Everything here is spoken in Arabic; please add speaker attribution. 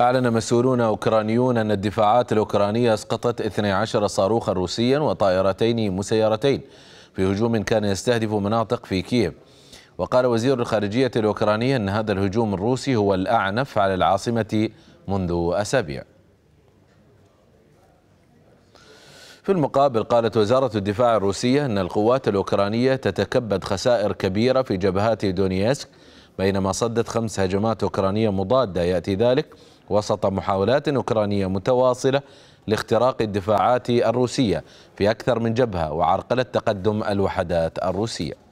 Speaker 1: أعلن مسؤولون أوكرانيون أن الدفاعات الأوكرانية أسقطت 12 صاروخا روسيا وطائرتين مسيرتين في هجوم كان يستهدف مناطق في كييف وقال وزير الخارجية الأوكراني أن هذا الهجوم الروسي هو الأعنف على العاصمة منذ أسابيع في المقابل قالت وزارة الدفاع الروسية أن القوات الأوكرانية تتكبد خسائر كبيرة في جبهات دونيسك بينما صدت خمس هجمات أوكرانية مضادة يأتي ذلك وسط محاولات أوكرانية متواصلة لاختراق الدفاعات الروسية في أكثر من جبهة وعرقلة تقدم الوحدات الروسية